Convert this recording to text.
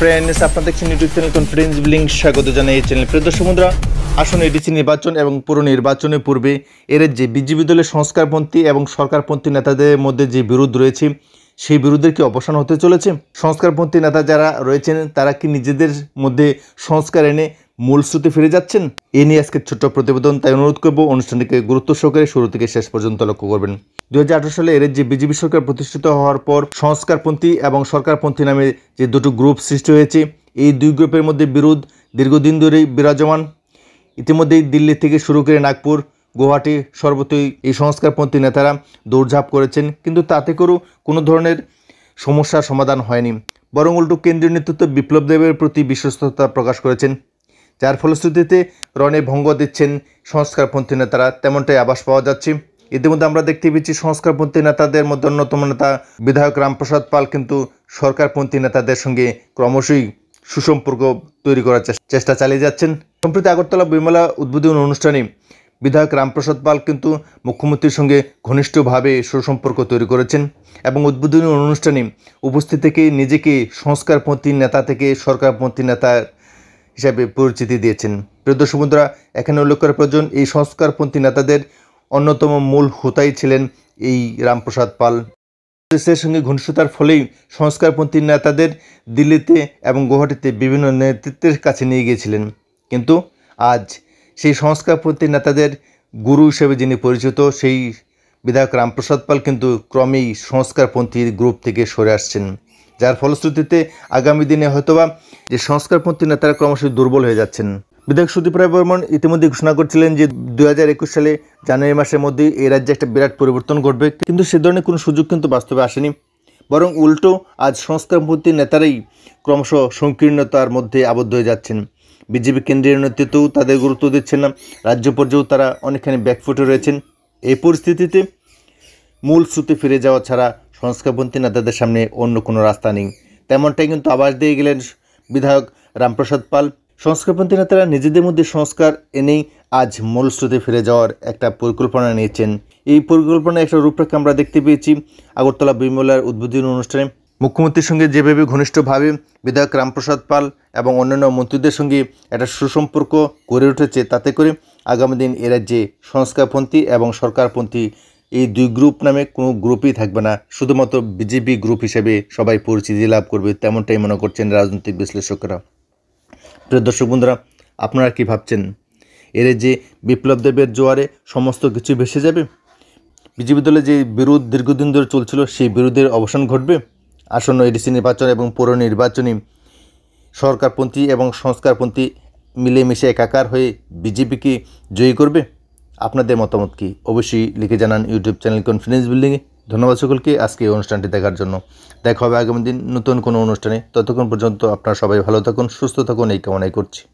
friends আপনারা দেখছেন YouTube channel confidence billing স্বাগত জানাই এই চ্যানেল প্রিয় দর্শক বন্ধুরা আসুন এডিসি নির্বাচন এবং পুরো নির্বাচনের পূর্বে এর যে বিজেপি দলের সংস্কারপন্থী এবং সরকারপন্থী নেতাদের মধ্যে যে বিরোধ রয়েছে সেই বিরুদ্ধে কি অবসান হতে চলেছে সংস্কারপন্থী নেতা যারা রয়েছেন তারা কি নিজেদের মধ্যে সংস্কার এনে মূল স্রোতে ফিরে যাচ্ছেন এ নিয়ে আজকে ছোট্ট প্রতিবেদন তাই অনুরোধ করব অনুষ্ঠানটিকে গুরুত্ব সহকারে শুরু থেকে শেষ পর্যন্ত লক্ষ্য করবেন দু সালে এর যে বিজেপি সরকার প্রতিষ্ঠিত হওয়ার পর সংস্কারপন্থী এবং সরকারপন্থী নামে যে দুটো গ্রুপ সৃষ্টি হয়েছে এই দুই গ্রুপের মধ্যে বিরোধ দীর্ঘদিন ধরেই বিরাজমান ইতিমধ্যেই দিল্লি থেকে শুরু করে নাগপুর গুয়াহাটি সর্বতই এই সংস্কারপন্থী নেতারা দৌড়ঝাঁপ করেছেন কিন্তু তাতে করেও কোনো ধরনের সমস্যার সমাধান হয়নি বরং উল্টো কেন্দ্রীয় নেতৃত্ব বিপ্লব দেবের প্রতি বিশ্বস্ততা প্রকাশ করেছেন যার ফলশ্রুতিতে রণে ভঙ্গ দিচ্ছেন সংস্কারপন্থী নেতারা তেমনটাই আবাস পাওয়া যাচ্ছে ইতিমধ্যে আমরা দেখতে পেয়েছি সংস্কারপন্থী নেতাদের মধ্যে অন্যতম নেতা বিধায়ক রামপ্রসাদ পাল কিন্তু সরকারপন্থী নেতাদের সঙ্গে ক্রমশই সুসম্পর্ক তৈরি করার চেষ্টা চালিয়ে যাচ্ছেন সম্প্রতি আগরতলা বইমেলা উদ্বোধন অনুষ্ঠানে বিধায়ক রামপ্রসাদ পাল কিন্তু মুখ্যমন্ত্রীর সঙ্গে ঘনিষ্ঠভাবে সুসম্পর্ক তৈরি করেছেন এবং উদ্বোধনী অনুষ্ঠানে উপস্থিত থেকে নিজেকে সংস্কারপন্থী নেতা থেকে সরকারপন্থী নেতার হিসাবে পরিচিতি দিয়েছেন প্রিয় দর্শক বন্ধুরা এখানে উল্লেখ করা প্রয়োজন এই সংস্কারপন্থী নেতাদের অন্যতম মূল হোতাই ছিলেন এই রামপ্রসাদ পাল কংগ্রেসের সঙ্গে ঘনিষ্ঠতার ফলেই সংস্কারপন্থী নেতাদের দিল্লিতে এবং গুয়াহাটিতে বিভিন্ন নেতৃত্বের কাছে নিয়ে গিয়েছিলেন কিন্তু আজ সেই সংস্কারপন্থী নেতাদের গুরু হিসেবে যিনি পরিচিত সেই বিধায়ক রামপ্রসাদ পাল কিন্তু ক্রমেই সংস্কারপন্থী গ্রুপ থেকে সরে আসছেন যার ফলশ্রুতিতে আগামী দিনে হয়তোবা যে সংস্কারপন্থী নেতারা ক্রমশ দুর্বল হয়ে যাচ্ছেন বিধায়ক সুদীপ রায় বর্মন ইতিমধ্যে ঘোষণা করছিলেন যে দু সালে জানুয়ারি মাসের মধ্যে এই রাজ্যে একটা বিরাট পরিবর্তন ঘটবে কিন্তু সে ধরনের কোনো সুযোগ কিন্তু বাস্তবে আসেনি বরং উল্টো আজ সংস্কারপন্থী নেতারাই ক্রমশ সংকীর্ণতার মধ্যে আবদ্ধ হয়ে যাচ্ছেন বিজেপি কেন্দ্রীয় নেতৃত্বও তাদের গুরুত্ব দিচ্ছেন না রাজ্য পর্যায়েও তারা অনেকখানি ব্যাকফুটে রয়েছেন এই পরিস্থিতিতে মূল শ্রুতি ফিরে যাওয়া ছাড়া সংস্কারপন্থী নেতাদের সামনে অন্য কোনো রাস্তা নেই তেমনটাই কিন্তু আবাস দিয়ে গেলেন বিধায়ক রামপ্রসাদ পাল সংস্কারপন্থী নেতারা নিজেদের মধ্যে সংস্কার এনেই আজ মূল স্রোতে ফিরে যাওয়ার একটা পরিকল্পনা নিয়েছেন এই পরিকল্পনা একটা রূপরেখা আমরা দেখতে পেয়েছি আগরতলা বিমলার উদ্বোধনী অনুষ্ঠানে মুখ্যমন্ত্রীর সঙ্গে যেভাবে ঘনিষ্ঠভাবে বিধায়ক রামপ্রসাদ পাল এবং অন্যান্য মন্ত্রীদের সঙ্গে একটা সুসম্পর্ক গড়ে উঠেছে তাতে করে আগামী দিন এ রাজ্যে সংস্কারপন্থী এবং সরকারপন্থী এই দুই গ্রুপ নামে কোনো গ্রুপই থাকবে না শুধুমাত্র বিজেপি গ্রুপ হিসেবে সবাই পরিচিতি লাভ করবে তেমনটাই মনে করছেন রাজনৈতিক বিশ্লেষকরা প্রিয় দর্শক বন্ধুরা আপনারা কী ভাবছেন এর যে বিপ্লব দেবের জোয়ারে সমস্ত কিছু ভেসে যাবে বিজেপি দলে যে বিরোধ দীর্ঘদিন ধরে চলছিল সেই বিরোধের অবসান ঘটবে আসন্ন এডিসি নির্বাচন এবং পৌর নির্বাচনে সরকারপন্থী এবং সংস্কারপন্থী মিলেমিশে একাকার হয়ে বিজেপিকে জয়ী করবে আপনাদের মতামত কি অবশ্যই লিখে জানান ইউটিউব চ্যানেল কনফিডেন্স বিল্ডিংয়ে ধন্যবাদ সকলকে আজকে এই অনুষ্ঠানটি দেখার জন্য দেখা হবে আগামী দিন নতুন কোনো অনুষ্ঠানে ততক্ষণ পর্যন্ত আপনারা সবাই ভালো থাকুন সুস্থ থাকুন এই কামনাই করছি